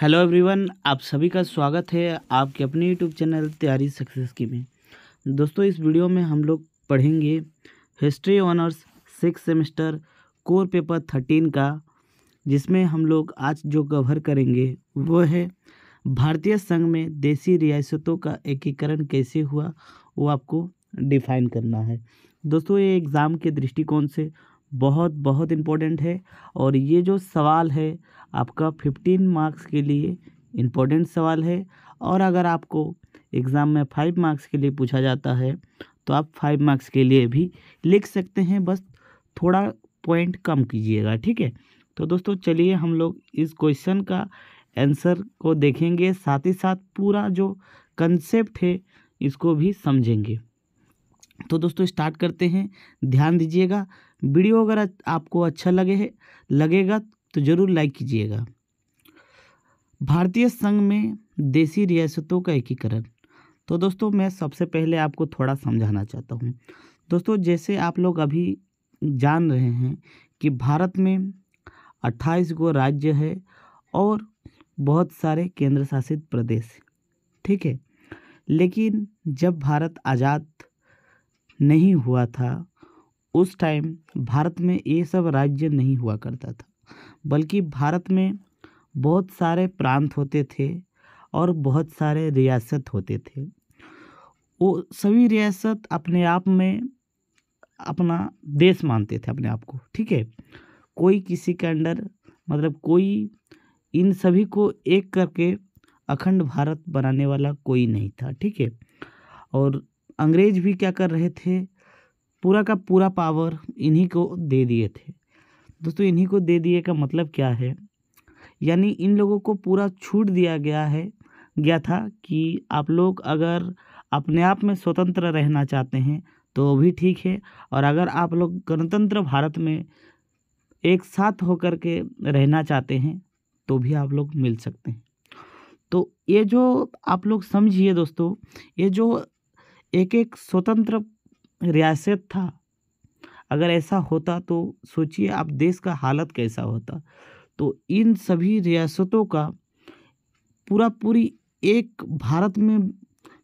hello everyone आप सभी का स्वागत है आपके अपने यूट्यूब चैनल तैयारी सक्सेस की में दोस्तों इस वीडियो में हम लोग पढ़ेंगे history honours six semester core paper thirteen का जिसमें हम लोग आज जो कवर करेंगे वो है भारतीय संघ में देसी रियासतों का एकीकरण कैसे हुआ वो आपको डिफाइन करना है दोस्तों ये एग्ज़ाम के दृष्टिकोण से बहुत बहुत इम्पोर्टेंट है और ये जो सवाल है आपका फिफ्टीन मार्क्स के लिए इम्पोर्टेंट सवाल है और अगर आपको एग्ज़ाम में फाइव मार्क्स के लिए पूछा जाता है तो आप फाइव मार्क्स के लिए भी लिख सकते हैं बस थोड़ा पॉइंट कम कीजिएगा ठीक है तो दोस्तों चलिए हम लोग इस क्वेश्चन का आंसर को देखेंगे साथ ही साथ पूरा जो कंसेप्ट है इसको भी समझेंगे तो दोस्तों स्टार्ट करते हैं ध्यान दीजिएगा वीडियो अगर आपको अच्छा लगे है लगेगा तो ज़रूर लाइक कीजिएगा भारतीय संघ में देसी रियासतों का एकीकरण तो दोस्तों मैं सबसे पहले आपको थोड़ा समझाना चाहता हूँ दोस्तों जैसे आप लोग अभी जान रहे हैं कि भारत में 28 गो राज्य है और बहुत सारे केंद्र शासित प्रदेश ठीक है लेकिन जब भारत आज़ाद नहीं हुआ था उस टाइम भारत में ये सब राज्य नहीं हुआ करता था बल्कि भारत में बहुत सारे प्रांत होते थे और बहुत सारे रियासत होते थे वो सभी रियासत अपने आप में अपना देश मानते थे अपने आप को ठीक है कोई किसी के अंडर मतलब कोई इन सभी को एक करके अखंड भारत बनाने वाला कोई नहीं था ठीक है और अंग्रेज भी क्या कर रहे थे पूरा का पूरा पावर इन्हीं को दे दिए थे दोस्तों इन्हीं को दे दिए का मतलब क्या है यानी इन लोगों को पूरा छूट दिया गया है गया था कि आप लोग अगर अपने आप में स्वतंत्र रहना चाहते हैं तो भी ठीक है और अगर आप लोग गणतंत्र भारत में एक साथ होकर के रहना चाहते हैं तो भी आप लोग मिल सकते हैं तो ये जो आप लोग समझिए दोस्तों ये जो एक एक स्वतंत्र रियासत था अगर ऐसा होता तो सोचिए आप देश का हालत कैसा होता तो इन सभी रियासतों का पूरा पूरी एक भारत में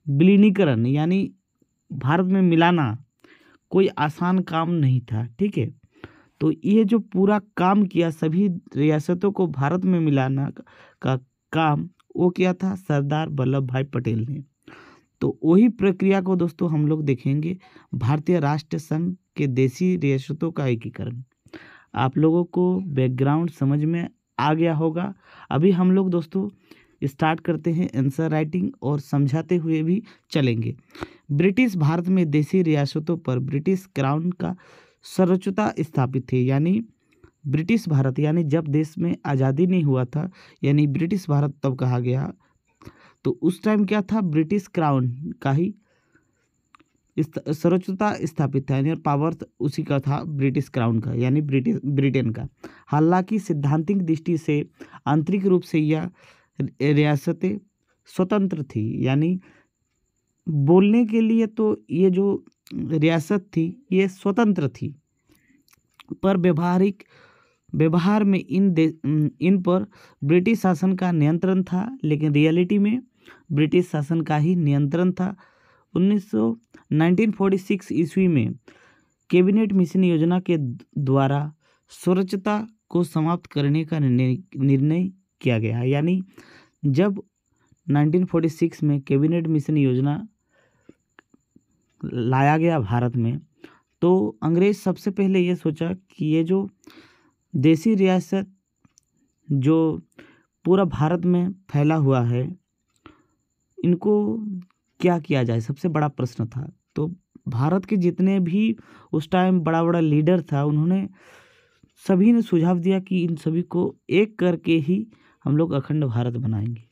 विलीनीकरण यानी भारत में मिलाना कोई आसान काम नहीं था ठीक है तो ये जो पूरा काम किया सभी रियासतों को भारत में मिलाना का काम वो किया था सरदार वल्लभ भाई पटेल ने तो वही प्रक्रिया को दोस्तों हम लोग देखेंगे भारतीय राष्ट्र संघ के देसी रियासतों का एकीकरण आप लोगों को बैकग्राउंड समझ में आ गया होगा अभी हम लोग दोस्तों स्टार्ट करते हैं आंसर राइटिंग और समझाते हुए भी चलेंगे ब्रिटिश भारत में देसी रियासतों पर ब्रिटिश क्राउन का सर्वोच्चता स्थापित थी यानी ब्रिटिश भारत यानी जब देश में आज़ादी नहीं हुआ था यानी ब्रिटिश भारत तब कहा गया तो उस टाइम क्या था ब्रिटिश क्राउन का ही सर्वोच्चता स्थापित था यानी और पावर तो उसी का था ब्रिटिश क्राउन का यानी ब्रिटिश ब्रिटेन का हालांकि सिद्धांतिक दृष्टि से आंतरिक रूप से यह रियासतें स्वतंत्र थी यानी बोलने के लिए तो ये जो रियासत थी ये स्वतंत्र थी पर व्यवहारिक व्यवहार में इन इन पर ब्रिटिश शासन का नियंत्रण था लेकिन रियलिटी में ब्रिटिश शासन का ही नियंत्रण था उन्नीस सौ ईस्वी में कैबिनेट मिशन योजना के द्वारा स्वच्छता को समाप्त करने का निर्णय किया गया यानी जब 1946 में कैबिनेट मिशन योजना लाया गया भारत में तो अंग्रेज़ सबसे पहले ये सोचा कि ये जो देसी रियासत जो पूरा भारत में फैला हुआ है इनको क्या किया जाए सबसे बड़ा प्रश्न था तो भारत के जितने भी उस टाइम बड़ा बड़ा लीडर था उन्होंने सभी ने सुझाव दिया कि इन सभी को एक करके ही हम लोग अखंड भारत बनाएंगे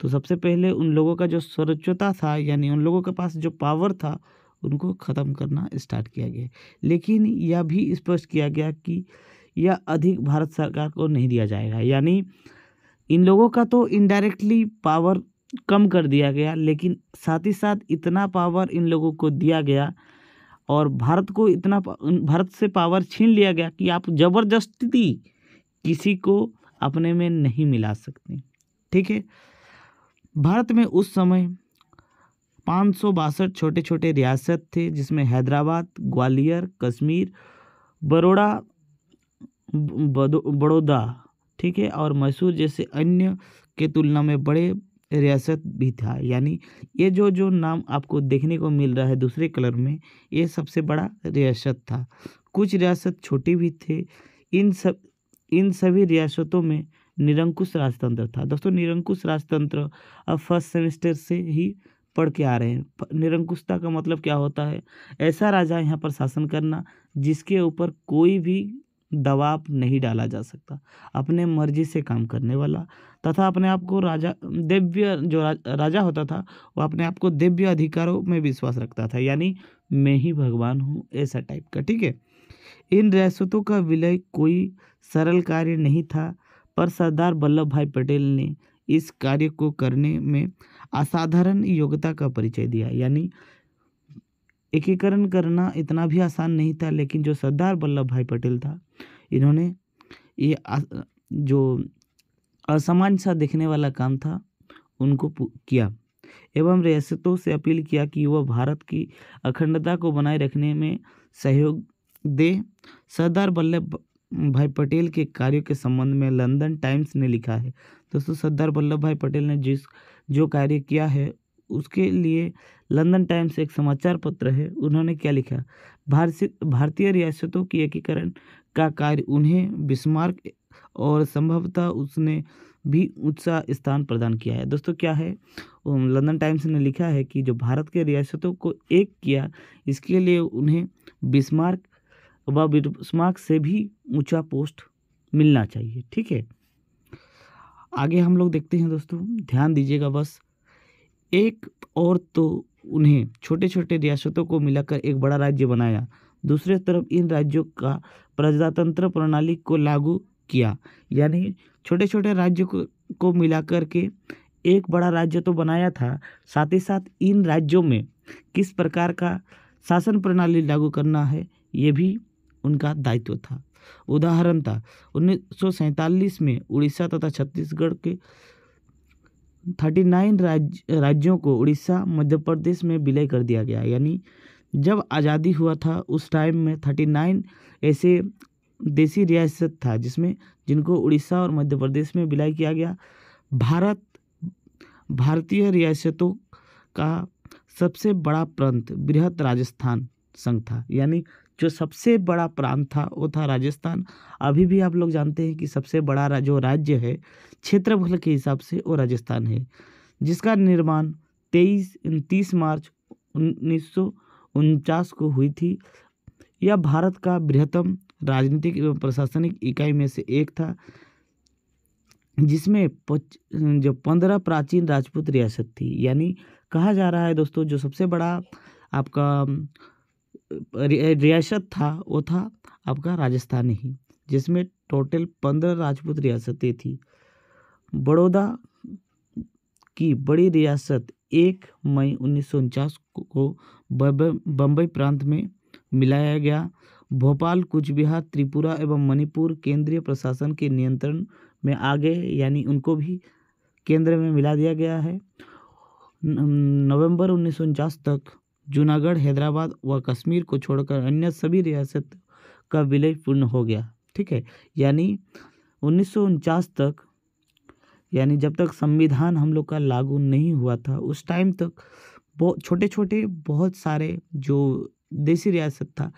तो सबसे पहले उन लोगों का जो सर्वोच्चता था यानी उन लोगों के पास जो पावर था उनको ख़त्म करना स्टार्ट किया गया लेकिन यह भी स्पष्ट किया गया कि यह अधिक भारत सरकार को नहीं दिया जाएगा यानी इन लोगों का तो इनडायरेक्टली पावर कम कर दिया गया लेकिन साथ ही साथ इतना पावर इन लोगों को दिया गया और भारत को इतना भारत से पावर छीन लिया गया कि आप ज़बरदस्ती किसी को अपने में नहीं मिला सकते ठीक है भारत में उस समय पाँच सौ बासठ छोटे छोटे रियासत थे जिसमें हैदराबाद ग्वालियर कश्मीर बड़ोड़ा बड़ौदा ठीक है और मैसूर जैसे अन्य के तुलना में बड़े रियासत भी था यानी ये जो जो नाम आपको देखने को मिल रहा है दूसरे कलर में ये सबसे बड़ा रियासत था कुछ रियासत छोटी भी थे इन सब इन सभी रियासतों में निरंकुश राजतंत्र था दोस्तों निरंकुश राजतंत्र अब फर्स्ट सेमेस्टर से ही पढ़ के आ रहे हैं निरंकुशता का मतलब क्या होता है ऐसा राजा यहाँ पर शासन करना जिसके ऊपर कोई भी दबाव नहीं डाला जा सकता अपने मर्जी से काम करने वाला तथा अपने आप को राजा दिव्य जो राजा होता था वो अपने आप को दिव्य अधिकारों में विश्वास रखता था यानी मैं ही भगवान हूँ ऐसा टाइप का ठीक है इन रियासतों का विलय कोई सरल कार्य नहीं था पर सरदार वल्लभ भाई पटेल ने इस कार्य को करने में असाधारण योग्यता का परिचय दिया यानी एकीकरण करना इतना भी आसान नहीं था लेकिन जो सरदार वल्लभ भाई पटेल था इन्होंने ये जो असमान सा देखने वाला काम था उनको किया एवं रियासतों से अपील किया कि वह भारत की अखंडता को बनाए रखने में सहयोग दे सरदार वल्लभ भाई पटेल के कार्यों के संबंध में लंदन टाइम्स ने लिखा है दोस्तों सरदार वल्लभ भाई पटेल ने जिस जो कार्य किया है उसके लिए लंदन टाइम्स एक समाचार पत्र है उन्होंने क्या लिखा भारतीय भारतीय रियासतों की एकीकरण का कार्य उन्हें बिस्मार्क और संभवतः उसने भी ऊंचा स्थान प्रदान किया है दोस्तों क्या है लंदन टाइम्स ने लिखा है कि जो भारत के रियासतों को एक किया इसके लिए उन्हें बिस्मार्क व बिस्मार्क से भी ऊंचा पोस्ट मिलना चाहिए ठीक है आगे हम लोग देखते हैं दोस्तों ध्यान दीजिएगा बस एक और तो उन्हें छोटे छोटे रियासतों को मिलाकर एक बड़ा राज्य बनाया दूसरे तरफ इन राज्यों का प्रजातंत्र प्रणाली को लागू किया यानी छोटे छोटे राज्यों को, को मिलाकर के एक बड़ा राज्य तो बनाया था साथ ही साथ इन राज्यों में किस प्रकार का शासन प्रणाली लागू करना है ये भी उनका दायित्व था उदाहरण था उन्नीस में उड़ीसा तथा छत्तीसगढ़ के थर्टी नाइन राज्य राज्यों को उड़ीसा मध्य प्रदेश में विलय कर दिया गया यानी जब आज़ादी हुआ था उस टाइम में थर्टी नाइन ऐसे देसी रियासत था जिसमें जिनको उड़ीसा और मध्य प्रदेश में विलय किया गया भारत भारतीय रियासतों का सबसे बड़ा प्रांत बृहत राजस्थान संघ था यानी जो सबसे बड़ा प्रांत था वो था राजस्थान अभी भी आप लोग जानते हैं कि सबसे बड़ा जो राज्य है क्षेत्रफल के हिसाब से वो राजस्थान है जिसका निर्माण तेईस तीस मार्च उन्नीस को हुई थी यह भारत का बृहत्तम राजनीतिक एवं प्रशासनिक इकाई में से एक था जिसमें जो पंद्रह प्राचीन राजपूत रियासत थी यानी कहा जा रहा है दोस्तों जो सबसे बड़ा आपका रियासत था वो था आपका राजस्थान ही जिसमें टोटल पंद्रह राजपूत रियासतें थी बड़ौदा की बड़ी रियासत एक मई उन्नीस को बम्बई प्रांत में मिलाया गया भोपाल कुचबिहार त्रिपुरा एवं मणिपुर केंद्रीय प्रशासन के नियंत्रण में आ गए यानी उनको भी केंद्र में मिला दिया गया है नवंबर उन्नीस तक जूनागढ़ हैदराबाद व कश्मीर को छोड़कर अन्य सभी रियासत का विलय पूर्ण हो गया ठीक है यानी उन्नीस तक यानी जब तक संविधान हम लोग का लागू नहीं हुआ था उस टाइम तक बहुत छोटे छोटे बहुत सारे जो देसी रियासत था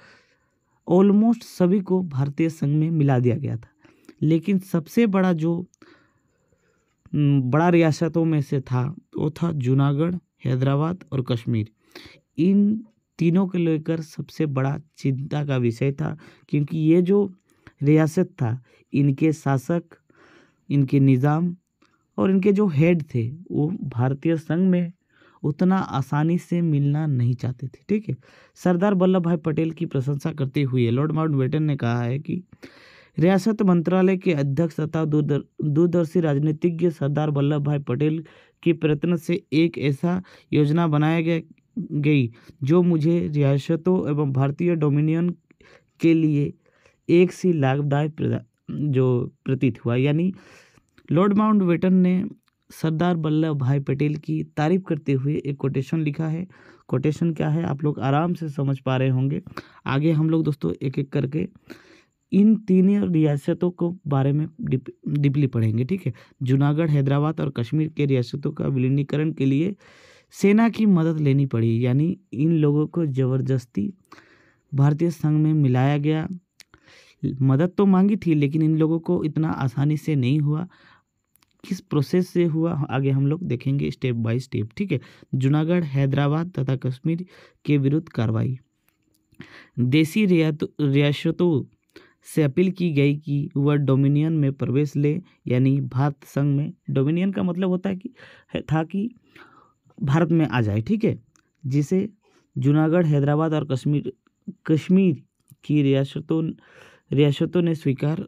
ऑलमोस्ट सभी को भारतीय संघ में मिला दिया गया था लेकिन सबसे बड़ा जो बड़ा रियासतों में से था वो था जूनागढ़ हैदराबाद और कश्मीर इन तीनों को लेकर सबसे बड़ा चिंता का विषय था क्योंकि ये जो रियासत था इनके शासक इनके निज़ाम और इनके जो हेड थे वो भारतीय संघ में उतना आसानी से मिलना नहीं चाहते थे ठीक है सरदार वल्लभ भाई पटेल की प्रशंसा करते हुए लॉर्ड माउंटबेटन ने कहा है कि रियासत मंत्रालय के अध्यक्ष तथा दूरदर्शी राजनीतिज्ञ सरदार वल्लभ भाई पटेल के प्रयत्न से एक ऐसा योजना बनाया गया गई जो मुझे रियासतों एवं भारतीय डोमिनियन के लिए एक सी लाभदायक जो प्रतीत हुआ यानी लॉर्ड माउंट वेटन ने सरदार वल्लभ भाई पटेल की तारीफ करते हुए एक कोटेशन लिखा है कोटेशन क्या है आप लोग आराम से समझ पा रहे होंगे आगे हम लोग दोस्तों एक एक करके इन तीन रियासतों को बारे में डिप डिपली पढ़ेंगे ठीक है जूनागढ़ हैदराबाद और कश्मीर के रियासतों का विलीनीकरण के लिए सेना की मदद लेनी पड़ी यानी इन लोगों को ज़बरदस्ती भारतीय संघ में मिलाया गया मदद तो मांगी थी लेकिन इन लोगों को इतना आसानी से नहीं हुआ किस प्रोसेस से हुआ आगे हम लोग देखेंगे स्टेप बाय स्टेप ठीक है जूनागढ़ हैदराबाद तथा कश्मीर के विरुद्ध कार्रवाई देसी रियात रियासतों से अपील की गई कि वह डोमिनियन में प्रवेश ले यानी भारत संघ में डोमिनियन का मतलब होता है कि था कि भारत में आ जाए ठीक है जिसे जूनागढ़ हैदराबाद और कश्मीर कश्मीर की रियासतों रियासतों ने स्वीकार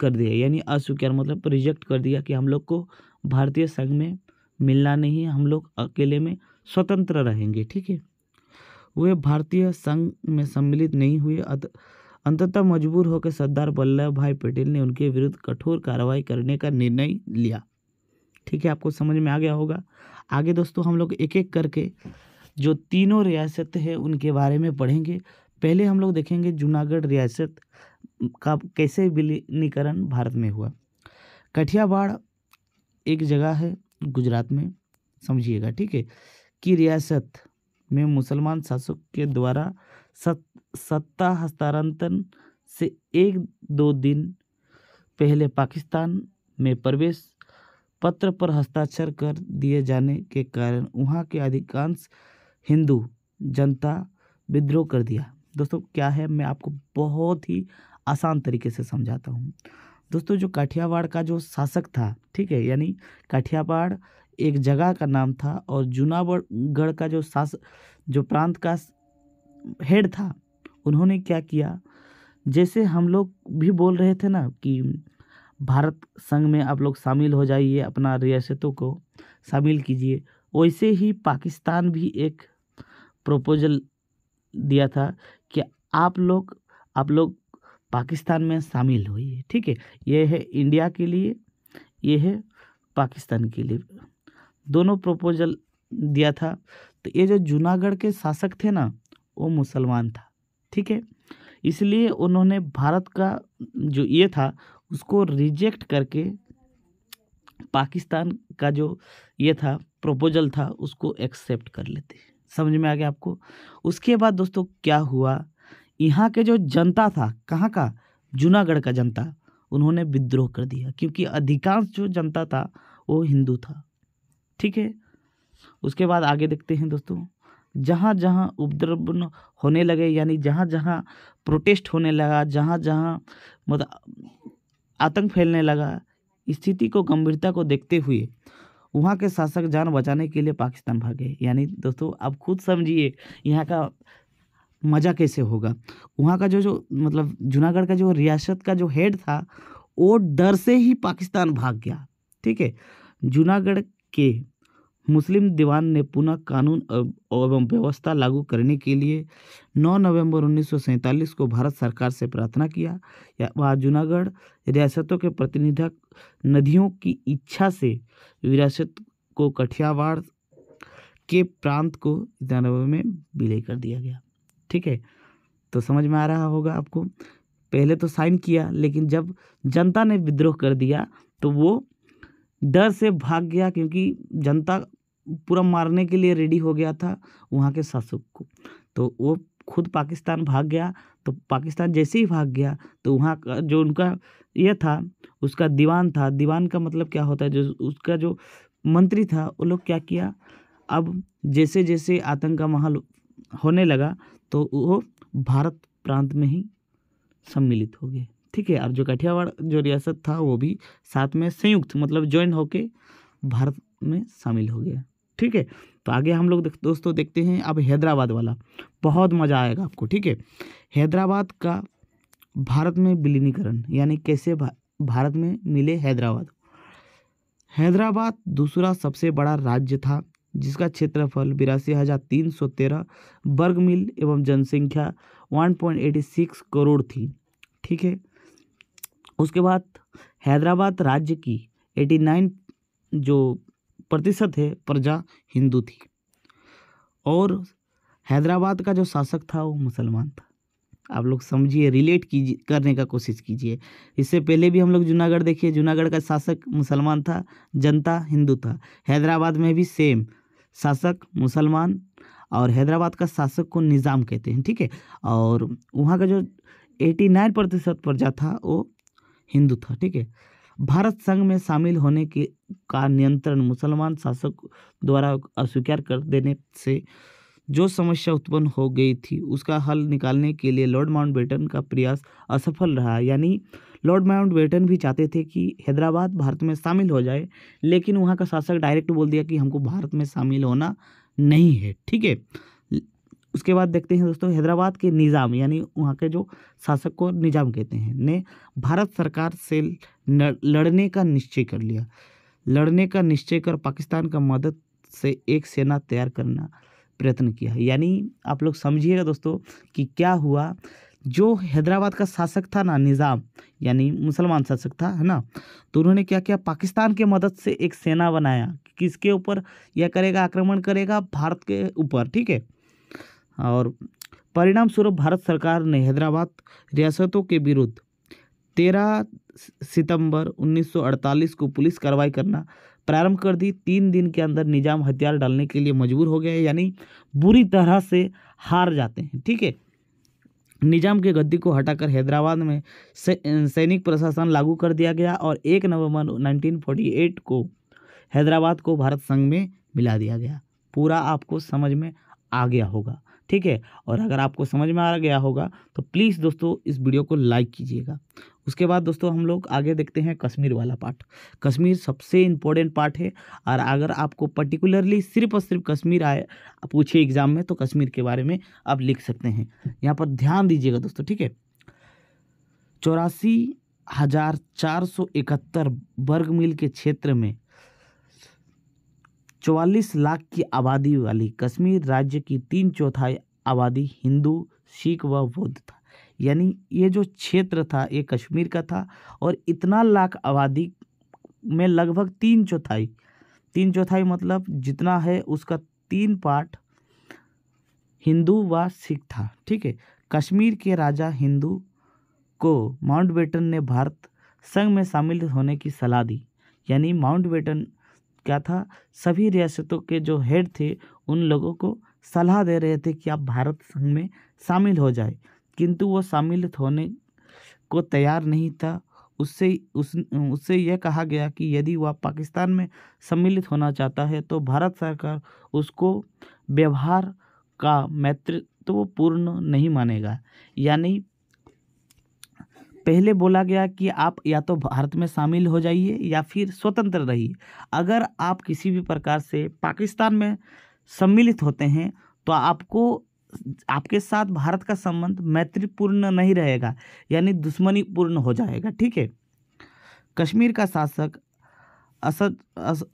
कर दिया यानी अस्वीकार मतलब रिजेक्ट कर दिया कि हम लोग को भारतीय संघ में मिलना नहीं हम लोग अकेले में स्वतंत्र रहेंगे ठीक है वे भारतीय संघ में सम्मिलित नहीं हुए अंततः मजबूर होकर सरदार वल्लभ भाई पटेल ने उनके विरुद्ध कठोर कार्रवाई करने का निर्णय लिया ठीक है आपको समझ में आ गया होगा आगे दोस्तों हम लोग एक एक करके जो तीनों रियासत है उनके बारे में पढ़ेंगे पहले हम लोग देखेंगे जूनागढ़ रियासत का कैसे विलीनीकरण भारत में हुआ कठियावाड़ एक जगह है गुजरात में समझिएगा ठीक है कि रियासत में मुसलमान शासक के द्वारा सत सत्ता हस्तांतरण से एक दो दिन पहले पाकिस्तान में प्रवेश पत्र पर हस्ताक्षर कर दिए जाने के कारण वहाँ के अधिकांश हिंदू जनता विद्रोह कर दिया दोस्तों क्या है मैं आपको बहुत ही आसान तरीके से समझाता हूँ दोस्तों जो काठियावाड़ का जो शासक था ठीक है यानी काठियावाड़ एक जगह का नाम था और जूनागढ़ का जो शास जो प्रांत का हेड था उन्होंने क्या किया जैसे हम लोग भी बोल रहे थे ना कि भारत संघ में आप लोग शामिल हो जाइए अपना रियासतों को शामिल कीजिए वैसे ही पाकिस्तान भी एक प्रपोजल दिया था कि आप लोग आप लोग पाकिस्तान में शामिल होइए ठीक है ये है इंडिया के लिए ये है पाकिस्तान के लिए दोनों प्रपोजल दिया था तो ये जो जूनागढ़ के शासक थे ना वो मुसलमान था ठीक है इसलिए उन्होंने भारत का जो ये था उसको रिजेक्ट करके पाकिस्तान का जो ये था प्रपोजल था उसको एक्सेप्ट कर लेते समझ में आ गया आपको उसके बाद दोस्तों क्या हुआ यहाँ के जो जनता था कहाँ का जूनागढ़ का जनता उन्होंने विद्रोह कर दिया क्योंकि अधिकांश जो जनता था वो हिंदू था ठीक है उसके बाद आगे देखते हैं दोस्तों जहाँ जहाँ उपद्रव होने लगे यानी जहाँ जहाँ प्रोटेस्ट होने लगा जहाँ जहाँ मतलब आतंक फैलने लगा स्थिति को गंभीरता को देखते हुए वहाँ के शासक जान बचाने के लिए पाकिस्तान भागे यानी दोस्तों आप खुद समझिए यहाँ का मज़ा कैसे होगा वहाँ का जो जो मतलब जूनागढ़ का जो रियासत का जो हेड था वो डर से ही पाकिस्तान भाग गया ठीक है जूनागढ़ के मुस्लिम दीवान ने पुनः कानून एवं व्यवस्था लागू करने के लिए 9 नवंबर उन्नीस को भारत सरकार से प्रार्थना किया वहाँ वह जूनागढ़ रियासतों के प्रतिनिधि नदियों की इच्छा से विरासत को कठियावाड़ के प्रांत को जानवर में विलय कर दिया गया ठीक है तो समझ में आ रहा होगा आपको पहले तो साइन किया लेकिन जब जनता ने विद्रोह कर दिया तो वो डर से भाग गया क्योंकि जनता पूरा मारने के लिए रेडी हो गया था वहाँ के शासक को तो वो खुद पाकिस्तान भाग गया तो पाकिस्तान जैसे ही भाग गया तो वहाँ का जो उनका यह था उसका दीवान था दीवान का मतलब क्या होता है जो उसका जो मंत्री था वो लोग क्या किया अब जैसे जैसे आतंक का माहौल होने लगा तो वो भारत प्रांत में ही सम्मिलित हो गए ठीक है अब जो काठियावाड़ जो रियासत था वो भी साथ में संयुक्त मतलब ज्वाइन होके भारत में शामिल हो गया ठीक है तो आगे हम लोग देख, दोस्तों देखते हैं अब हैदराबाद वाला बहुत मज़ा आएगा आपको ठीक है हैदराबाद का भारत में विलीनीकरण यानी कैसे भा, भारत में मिले हैदराबाद हैदराबाद दूसरा सबसे बड़ा राज्य था जिसका क्षेत्रफल बिरासी हज़ार तीन सौ तेरह वर्ग मिल एवं जनसंख्या one point eighty six crore थी ठीक है उसके बाद हैदराबाद राज्य की एटी नाइन जो प्रतिशत है प्रजा हिंदू थी और हैदराबाद का जो शासक था वो मुसलमान था आप लोग समझिए रिलेट कीजिए करने का कोशिश कीजिए इससे पहले भी हम लोग जूनागढ़ देखिए जूनागढ़ का शासक मुसलमान था जनता हिंदू था हैदराबाद में भी सेम शासक मुसलमान और हैदराबाद का शासक को निज़ाम कहते हैं ठीक है और वहाँ का जो एटी नाइन प्रतिशत प्रजा था वो हिंदू था ठीक है भारत संघ में शामिल होने के का नियंत्रण मुसलमान शासक द्वारा अस्वीकार कर देने से जो समस्या उत्पन्न हो गई थी उसका हल निकालने के लिए लॉर्ड माउंटबेटन का प्रयास असफल रहा यानी लॉर्ड माउंटबेटन भी चाहते थे कि हैदराबाद भारत में शामिल हो जाए लेकिन वहाँ का शासक डायरेक्ट बोल दिया कि हमको भारत में शामिल होना नहीं है ठीक है उसके बाद देखते हैं दोस्तों हैदराबाद के निज़ाम यानी वहाँ के जो शासक को निज़ाम कहते हैं ने भारत सरकार से लड़ने का निश्चय कर लिया लड़ने का निश्चय कर पाकिस्तान का मदद से एक सेना तैयार करना प्रयत्न किया यानी आप लोग समझिएगा दोस्तों कि क्या हुआ जो हैदराबाद का शासक था ना निज़ाम यानी मुसलमान शासक था है ना तो उन्होंने क्या किया पाकिस्तान के मदद से एक सेना बनाया किसके ऊपर यह करेगा आक्रमण करेगा भारत के ऊपर ठीक है और परिणाम स्वरूप भारत सरकार ने हैदराबाद रियासतों के विरुद्ध तेरह सितंबर 1948 को पुलिस कार्रवाई करना प्रारंभ कर दी तीन दिन के अंदर निजाम हथियार डालने के लिए मजबूर हो गए यानी बुरी तरह से हार जाते हैं ठीक है निजाम के गद्दी को हटाकर हैदराबाद में सैनिक प्रशासन लागू कर दिया गया और एक नवंबर 1948 को हैदराबाद को भारत संघ में मिला दिया गया पूरा आपको समझ में आ गया होगा ठीक है और अगर आपको समझ में आ गया होगा तो प्लीज़ दोस्तों इस वीडियो को लाइक कीजिएगा उसके बाद दोस्तों हम लोग आगे देखते हैं कश्मीर वाला पार्ट कश्मीर सबसे इम्पोर्टेंट पार्ट है और अगर आपको पर्टिकुलरली सिर्फ और सिर्फ कश्मीर आए पूछे एग्ज़ाम में तो कश्मीर के बारे में आप लिख सकते हैं यहाँ पर ध्यान दीजिएगा दोस्तों ठीक है चौरासी हज़ार चार सौ इकहत्तर वर्ग मील के क्षेत्र में चौवालीस लाख की आबादी वाली कश्मीर राज्य की तीन चौथाई आबादी हिंदू सिख व बौद्ध था यानी ये जो क्षेत्र था ये कश्मीर का था और इतना लाख आबादी में लगभग तीन चौथाई तीन चौथाई मतलब जितना है उसका तीन पार्ट हिंदू व सिख था ठीक है कश्मीर के राजा हिंदू को माउंटबेटन ने भारत संघ में शामिल होने की सलाह दी यानी माउंटबेटन क्या था सभी रियासतों के जो हेड थे उन लोगों को सलाह दे रहे थे कि आप भारत संघ में शामिल हो जाए किंतु वो शामिल होने को तैयार नहीं था उससे उस उससे यह कहा गया कि यदि वह पाकिस्तान में सम्मिलित होना चाहता है तो भारत सरकार उसको व्यवहार का तो पूर्ण नहीं मानेगा यानी पहले बोला गया कि आप या तो भारत में शामिल हो जाइए या फिर स्वतंत्र रहिए अगर आप किसी भी प्रकार से पाकिस्तान में सम्मिलित होते हैं तो आपको आपके साथ भारत का संबंध मैत्रीपूर्ण नहीं रहेगा यानी दुश्मनी पूर्ण हो जाएगा ठीक है कश्मीर का शासक असद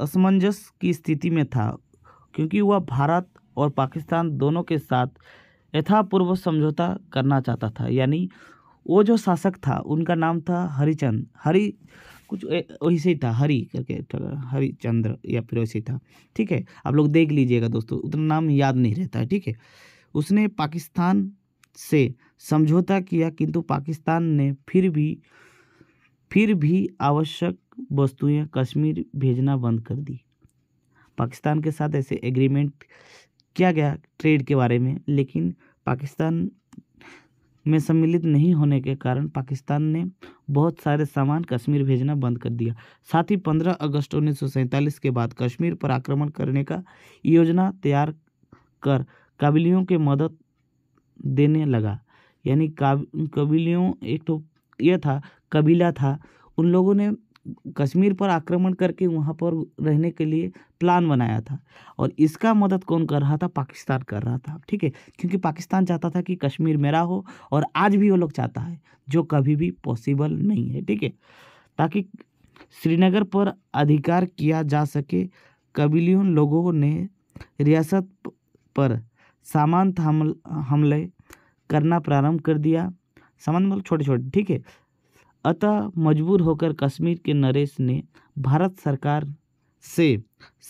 असमंजस की स्थिति में था क्योंकि वह भारत और पाकिस्तान दोनों के साथ यथापूर्व समझौता करना चाहता था यानी वो जो शासक था उनका नाम था हरिचंद हरि कुछ वैसे ही था हरी करके हरिचंद्र या फिर वैसे ही था ठीक है आप लोग देख लीजिएगा दोस्तों उतना नाम याद नहीं रहता है ठीक है उसने पाकिस्तान से समझौता किया किंतु पाकिस्तान ने फिर भी फिर भी आवश्यक वस्तुएं कश्मीर भेजना बंद कर दी पाकिस्तान के साथ ऐसे एग्रीमेंट किया गया ट्रेड के बारे में लेकिन पाकिस्तान में सम्मिलित नहीं होने के कारण पाकिस्तान ने बहुत सारे सामान कश्मीर भेजना बंद कर दिया साथ ही 15 अगस्त उन्नीस के बाद कश्मीर पर आक्रमण करने का योजना तैयार कर काबिलियों के मदद देने लगा यानी काबिलियों एक तो यह था कबीला था उन लोगों ने कश्मीर पर आक्रमण करके वहाँ पर रहने के लिए प्लान बनाया था और इसका मदद कौन कर रहा था पाकिस्तान कर रहा था ठीक है क्योंकि पाकिस्तान चाहता था कि कश्मीर मेरा हो और आज भी वो लोग चाहता है जो कभी भी पॉसिबल नहीं है ठीक है ताकि श्रीनगर पर अधिकार किया जा सके कबीलियों लोगों ने रियासत पर सामान हमल हमले करना प्रारंभ कर दिया सामान मतलब छोटे छोटे ठीक है अतः मजबूर होकर कश्मीर के नरेश ने भारत सरकार से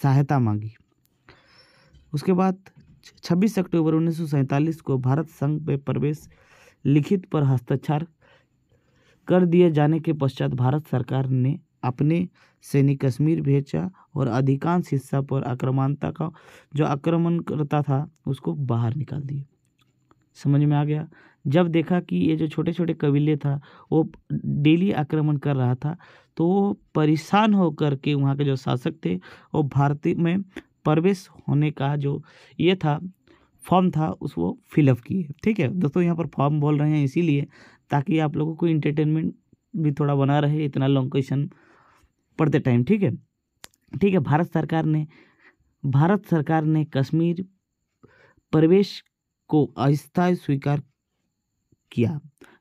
सहायता मांगी उसके बाद 26 अक्टूबर उन्नीस को भारत संघ में प्रवेश लिखित पर हस्ताक्षर कर दिए जाने के पश्चात भारत सरकार ने अपने सैनिक कश्मीर भेजा और अधिकांश हिस्सा पर आक्रमणता का जो आक्रमण करता था उसको बाहर निकाल दिया समझ में आ गया जब देखा कि ये जो छोटे छोटे कबीले था वो डेली आक्रमण कर रहा था तो वो परेशान होकर के वहाँ के जो शासक थे वो भारतीय में प्रवेश होने का जो ये था फॉर्म था उस वो फिलअप किए ठीक है दोस्तों यहाँ पर फॉर्म बोल रहे हैं इसीलिए ताकि आप लोगों को इंटरटेनमेंट भी थोड़ा बना रहे इतना लॉन्ग क्वेश्चन पढ़ते टाइम ठीक है ठीक है भारत सरकार ने भारत सरकार ने कश्मीर प्रवेश को अस्थायी स्वीकार किया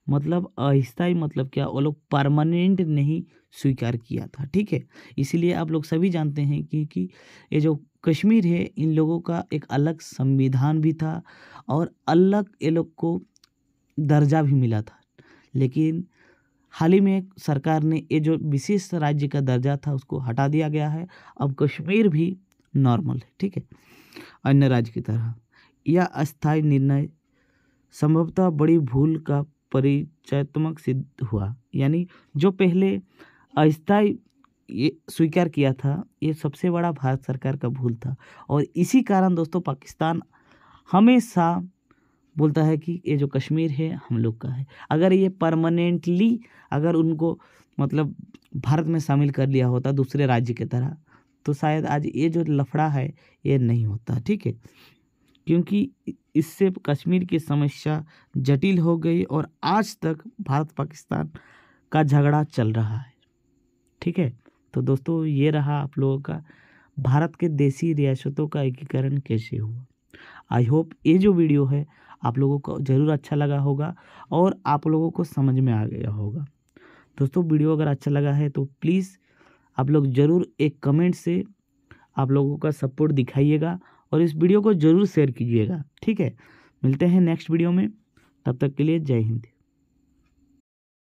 मतलब अस्थायी मतलब क्या वो लोग परमानेंट नहीं स्वीकार किया था ठीक है इसीलिए आप लोग सभी जानते हैं क्योंकि ये जो कश्मीर है इन लोगों का एक अलग संविधान भी था और अलग ये लोग को दर्जा भी मिला था लेकिन हाल ही में सरकार ने ये जो विशेष राज्य का दर्जा था उसको हटा दिया गया है अब कश्मीर भी नॉर्मल है ठीक है अन्य राज्य की तरह या अस्थायी निर्णय संभवतः बड़ी भूल का परिचयात्मक सिद्ध हुआ यानी जो पहले अस्थायी ये स्वीकार किया था ये सबसे बड़ा भारत सरकार का भूल था और इसी कारण दोस्तों पाकिस्तान हमेशा बोलता है कि ये जो कश्मीर है हम लोग का है अगर ये परमानेंटली अगर उनको मतलब भारत में शामिल कर लिया होता दूसरे राज्य की तरह तो शायद आज ये जो लफड़ा है ये नहीं होता ठीक है क्योंकि इससे कश्मीर की समस्या जटिल हो गई और आज तक भारत पाकिस्तान का झगड़ा चल रहा है ठीक है तो दोस्तों ये रहा आप लोगों का भारत के देसी रियासतों का एकीकरण कैसे हुआ आई होप ये जो वीडियो है आप लोगों को ज़रूर अच्छा लगा होगा और आप लोगों को समझ में आ गया होगा दोस्तों वीडियो अगर अच्छा लगा है तो प्लीज़ आप लोग ज़रूर एक कमेंट से आप लोगों का सपोर्ट दिखाइएगा और इस वीडियो को ज़रूर शेयर कीजिएगा ठीक है मिलते हैं नेक्स्ट वीडियो में तब तक के लिए जय हिंद